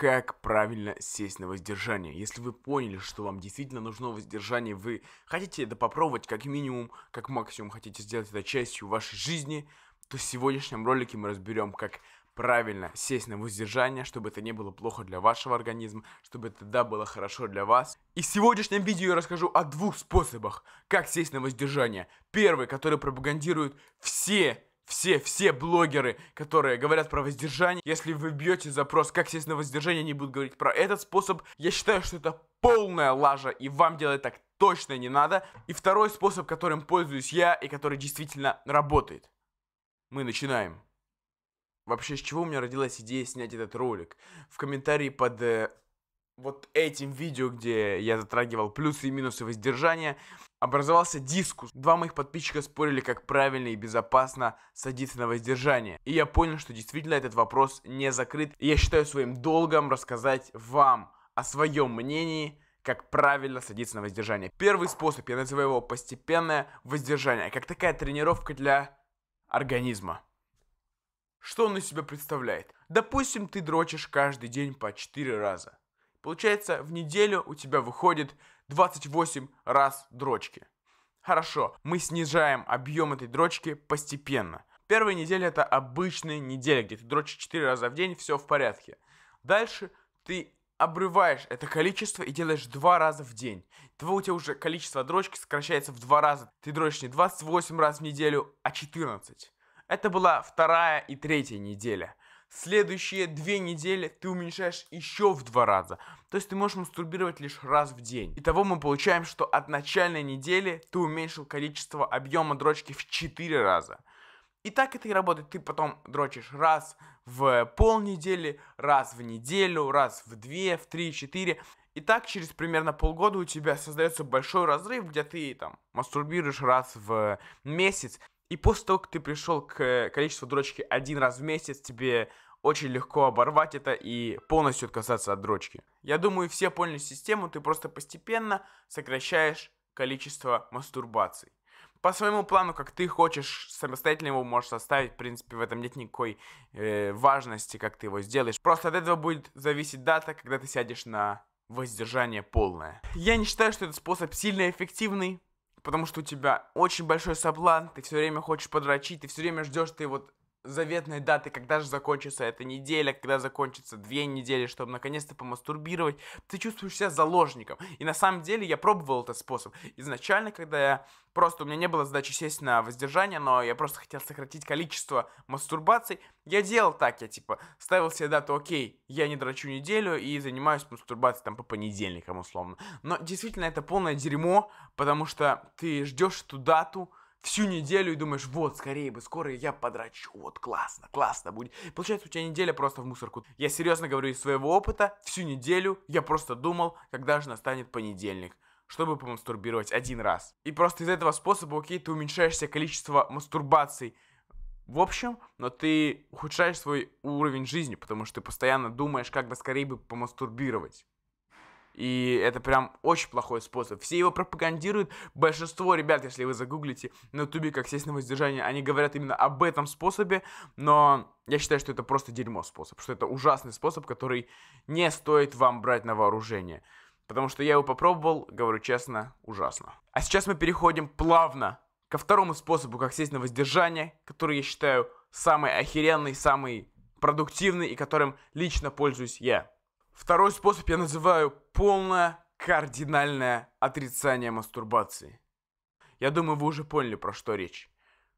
как правильно сесть на воздержание. Если вы поняли, что вам действительно нужно воздержание, вы хотите это попробовать как минимум, как максимум хотите сделать это частью вашей жизни, то в сегодняшнем ролике мы разберем, как правильно сесть на воздержание, чтобы это не было плохо для вашего организма, чтобы это, да, было хорошо для вас. И в сегодняшнем видео я расскажу о двух способах, как сесть на воздержание. Первый, который пропагандируют все все, все блогеры, которые говорят про воздержание, если вы бьете запрос, как сесть на воздержание, они будут говорить про этот способ. Я считаю, что это полная лажа, и вам делать так точно не надо. И второй способ, которым пользуюсь я, и который действительно работает. Мы начинаем. Вообще, с чего у меня родилась идея снять этот ролик? В комментарии под э, вот этим видео, где я затрагивал плюсы и минусы воздержания, образовался дискус. Два моих подписчика спорили, как правильно и безопасно садиться на воздержание. И я понял, что действительно этот вопрос не закрыт. И я считаю своим долгом рассказать вам о своем мнении, как правильно садиться на воздержание. Первый способ, я называю его постепенное воздержание, как такая тренировка для организма. Что он из себя представляет? Допустим, ты дрочишь каждый день по 4 раза. Получается, в неделю у тебя выходит 28 раз дрочки. Хорошо, мы снижаем объем этой дрочки постепенно. Первая неделя это обычная неделя, где ты дрочишь 4 раза в день, все в порядке. Дальше ты обрываешь это количество и делаешь два раза в день. Твое у тебя уже количество дрочки сокращается в два раза. Ты дрочишь не 28 раз в неделю, а 14. Это была вторая и третья неделя следующие две недели ты уменьшаешь еще в два раза. То есть ты можешь мастурбировать лишь раз в день. Итого мы получаем, что от начальной недели ты уменьшил количество объема дрочки в 4 раза. И так это и работает. Ты потом дрочишь раз в полнедели, раз в неделю, раз в две, в три, четыре. И так через примерно полгода у тебя создается большой разрыв, где ты там мастурбируешь раз в месяц. И после того, как ты пришел к э, количеству дрочки один раз в месяц, тебе очень легко оборвать это и полностью отказаться от дрочки. Я думаю, все поняли систему, ты просто постепенно сокращаешь количество мастурбаций. По своему плану, как ты хочешь, самостоятельно его можешь составить, в принципе, в этом нет никакой э, важности, как ты его сделаешь. Просто от этого будет зависеть дата, когда ты сядешь на воздержание полное. Я не считаю, что этот способ сильно эффективный, потому что у тебя очень большой соблан, ты все время хочешь подрочить, ты все время ждешь, ты вот заветной даты, когда же закончится эта неделя, когда закончится две недели, чтобы наконец-то помастурбировать, ты чувствуешь себя заложником. И на самом деле я пробовал этот способ. Изначально, когда я просто, у меня не было задачи сесть на воздержание, но я просто хотел сократить количество мастурбаций, я делал так, я типа ставил себе дату, окей, я не дрочу неделю и занимаюсь мастурбацией там по понедельникам условно. Но действительно это полное дерьмо, потому что ты ждешь эту дату, всю неделю и думаешь, вот, скорее бы, скоро я подрачу, вот, классно, классно будет. Получается, у тебя неделя просто в мусорку. Я серьезно говорю из своего опыта, всю неделю я просто думал, когда же настанет понедельник чтобы помастурбировать один раз. И просто из этого способа, окей, ты уменьшаешься количество мастурбаций в общем, но ты ухудшаешь свой уровень жизни, потому что ты постоянно думаешь, как бы скорее бы помастурбировать. И это прям очень плохой способ. Все его пропагандируют. Большинство ребят, если вы загуглите на ютубе, как сесть на воздержание, они говорят именно об этом способе, но я считаю, что это просто дерьмо способ, что это ужасный способ, который не стоит вам брать на вооружение. Потому что я его попробовал, говорю честно, ужасно. А сейчас мы переходим плавно ко второму способу, как сесть на воздержание, который я считаю самый охеренный, самый продуктивный и которым лично пользуюсь я. Второй способ я называю полное кардинальное отрицание мастурбации. Я думаю, вы уже поняли, про что речь.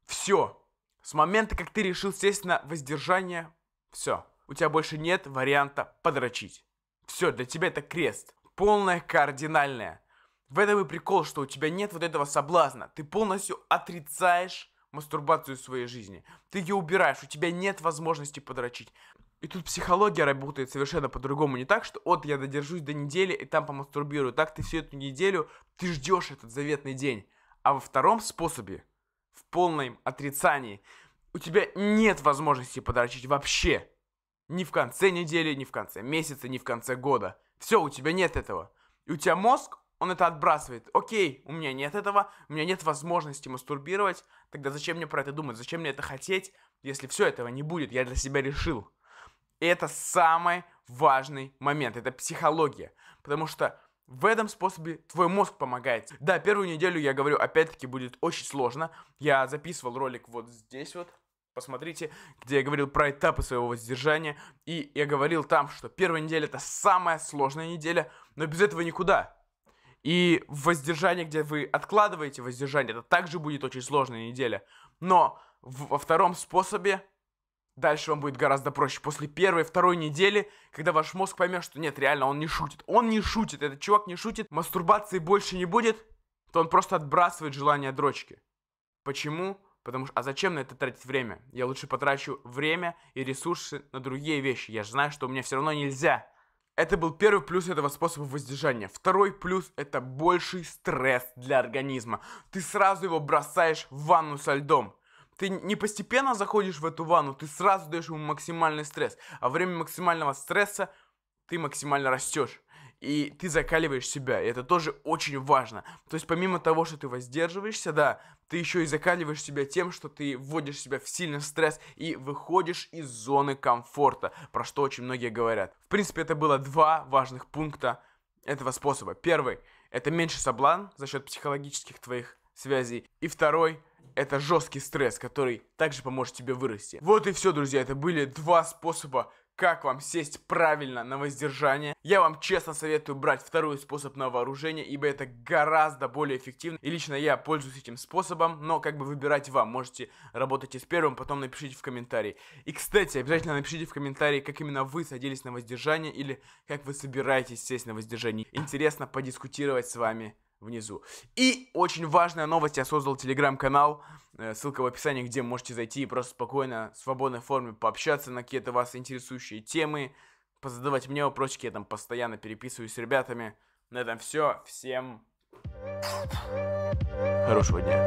Все. С момента, как ты решил сесть на воздержание, все. У тебя больше нет варианта подрочить. Все, для тебя это крест. Полное кардинальное. В этом и прикол, что у тебя нет вот этого соблазна. Ты полностью отрицаешь мастурбацию в своей жизни. Ты ее убираешь, у тебя нет возможности подрочить. И тут психология работает совершенно по-другому. Не так, что вот я додержусь до недели и там помастурбирую. Так ты всю эту неделю, ты ждешь этот заветный день. А во втором способе, в полном отрицании, у тебя нет возможности подрочить вообще. Ни в конце недели, ни в конце месяца, ни в конце года. Все, у тебя нет этого. И у тебя мозг, он это отбрасывает. Окей, у меня нет этого, у меня нет возможности мастурбировать, тогда зачем мне про это думать, зачем мне это хотеть, если все этого не будет, я для себя решил. И это самый важный момент, это психология. Потому что в этом способе твой мозг помогает. Да, первую неделю, я говорю, опять-таки будет очень сложно. Я записывал ролик вот здесь вот, посмотрите, где я говорил про этапы своего воздержания. И я говорил там, что первая неделя это самая сложная неделя, но без этого никуда. И воздержание, где вы откладываете воздержание, это также будет очень сложная неделя. Но во втором способе Дальше вам будет гораздо проще. После первой, второй недели, когда ваш мозг поймет, что нет, реально, он не шутит. Он не шутит, этот чувак не шутит, мастурбации больше не будет, то он просто отбрасывает желание дрочки. Почему? Потому что, а зачем на это тратить время? Я лучше потрачу время и ресурсы на другие вещи. Я же знаю, что у меня все равно нельзя. Это был первый плюс этого способа воздержания. Второй плюс – это больший стресс для организма. Ты сразу его бросаешь в ванну со льдом ты не постепенно заходишь в эту ванну, ты сразу даешь ему максимальный стресс. А во время максимального стресса ты максимально растешь. И ты закаливаешь себя, и это тоже очень важно. То есть помимо того, что ты воздерживаешься, да, ты еще и закаливаешь себя тем, что ты вводишь себя в сильный стресс и выходишь из зоны комфорта, про что очень многие говорят. В принципе, это было два важных пункта этого способа. Первый – это меньше соблазн за счет психологических твоих связей. И второй – это жесткий стресс, который также поможет тебе вырасти. Вот и все, друзья, это были два способа как вам сесть правильно на воздержание. Я вам честно советую брать второй способ на вооружение, ибо это гораздо более эффективно. И лично я пользуюсь этим способом, но как бы выбирать вам. Можете работать и с первым, потом напишите в комментарии. И, кстати, обязательно напишите в комментарии, как именно вы садились на воздержание или как вы собираетесь сесть на воздержание. Интересно подискутировать с вами внизу. И очень важная новость, я создал телеграм-канал, э, ссылка в описании, где можете зайти и просто спокойно, в свободной форме пообщаться на какие-то вас интересующие темы, позадавать мне вопросики, я там постоянно переписываюсь с ребятами. На этом все, всем хорошего дня.